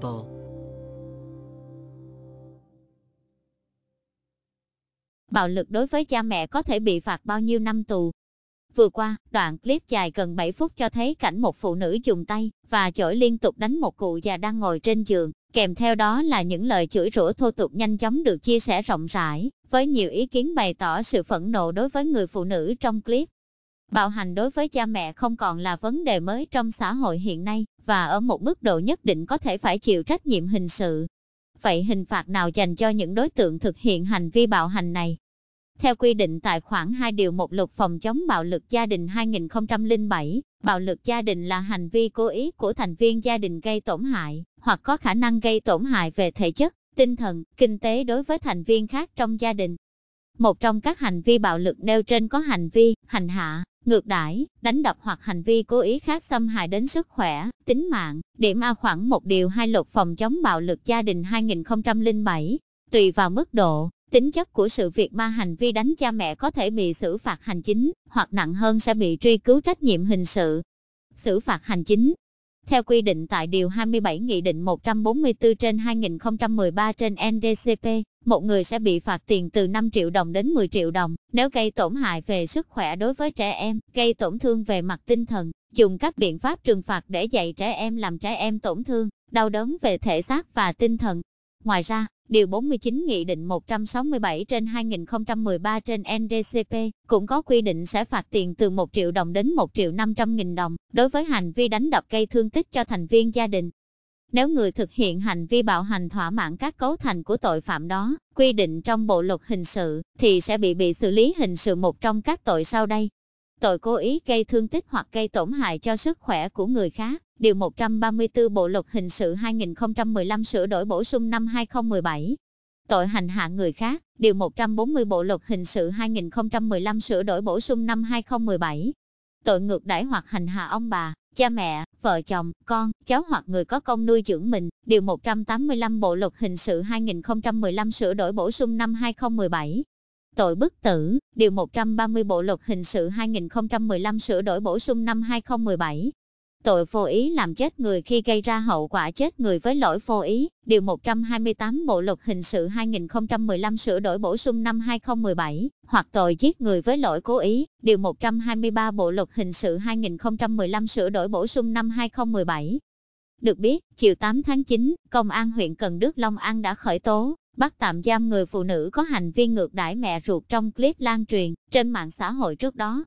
plausible. Bạo lực đối với cha mẹ có thể bị phạt bao nhiêu năm tù? Vừa qua, đoạn clip dài gần 7 phút cho thấy cảnh một phụ nữ dùng tay và chổi liên tục đánh một cụ già đang ngồi trên giường, kèm theo đó là những lời chửi rủa thô tục nhanh chóng được chia sẻ rộng rãi, với nhiều ý kiến bày tỏ sự phẫn nộ đối với người phụ nữ trong clip. Bạo hành đối với cha mẹ không còn là vấn đề mới trong xã hội hiện nay, và ở một mức độ nhất định có thể phải chịu trách nhiệm hình sự. Vậy hình phạt nào dành cho những đối tượng thực hiện hành vi bạo hành này? Theo quy định tại khoản 2 điều 1 luật phòng chống bạo lực gia đình 2007, bạo lực gia đình là hành vi cố ý của thành viên gia đình gây tổn hại, hoặc có khả năng gây tổn hại về thể chất, tinh thần, kinh tế đối với thành viên khác trong gia đình. Một trong các hành vi bạo lực nêu trên có hành vi, hành hạ, ngược đãi, đánh đập hoặc hành vi cố ý khác xâm hại đến sức khỏe, tính mạng. Điểm A khoảng 1 điều 2 luật phòng chống bạo lực gia đình 2007. Tùy vào mức độ, tính chất của sự việc ma hành vi đánh cha mẹ có thể bị xử phạt hành chính, hoặc nặng hơn sẽ bị truy cứu trách nhiệm hình sự. Xử phạt hành chính, theo quy định tại Điều 27 Nghị định 144 trên 2013 trên NDCP, một người sẽ bị phạt tiền từ 5 triệu đồng đến 10 triệu đồng, nếu gây tổn hại về sức khỏe đối với trẻ em, gây tổn thương về mặt tinh thần, dùng các biện pháp trừng phạt để dạy trẻ em làm trẻ em tổn thương, đau đớn về thể xác và tinh thần, Ngoài ra, Điều 49 Nghị định 167 trên 2013 trên NDCP cũng có quy định sẽ phạt tiền từ 1 triệu đồng đến 1 triệu 500 nghìn đồng đối với hành vi đánh đập gây thương tích cho thành viên gia đình. Nếu người thực hiện hành vi bạo hành thỏa mãn các cấu thành của tội phạm đó, quy định trong bộ luật hình sự, thì sẽ bị bị xử lý hình sự một trong các tội sau đây. Tội cố ý gây thương tích hoặc gây tổn hại cho sức khỏe của người khác Điều 134 Bộ Luật Hình sự 2015 sửa đổi bổ sung năm 2017. Tội hành hạ người khác, Điều 140 Bộ Luật Hình sự 2015 sửa đổi bổ sung năm 2017. Tội ngược đãi hoặc hành hạ ông bà, cha mẹ, vợ chồng, con, cháu hoặc người có công nuôi dưỡng mình. Điều 185 Bộ Luật Hình sự 2015 sửa đổi bổ sung năm 2017. Tội bức tử, Điều 130 Bộ Luật Hình sự 2015 sửa đổi bổ sung năm 2017. Tội vô ý làm chết người khi gây ra hậu quả chết người với lỗi vô ý, Điều 128 Bộ Luật Hình sự 2015 sửa đổi bổ sung năm 2017, hoặc tội giết người với lỗi cố ý. Điều 123 Bộ Luật Hình sự 2015 sửa đổi bổ sung năm 2017. Được biết, chiều 8 tháng 9, Công an huyện Cần Đức Long An đã khởi tố, bắt tạm giam người phụ nữ có hành vi ngược đãi mẹ ruột trong clip lan truyền trên mạng xã hội trước đó.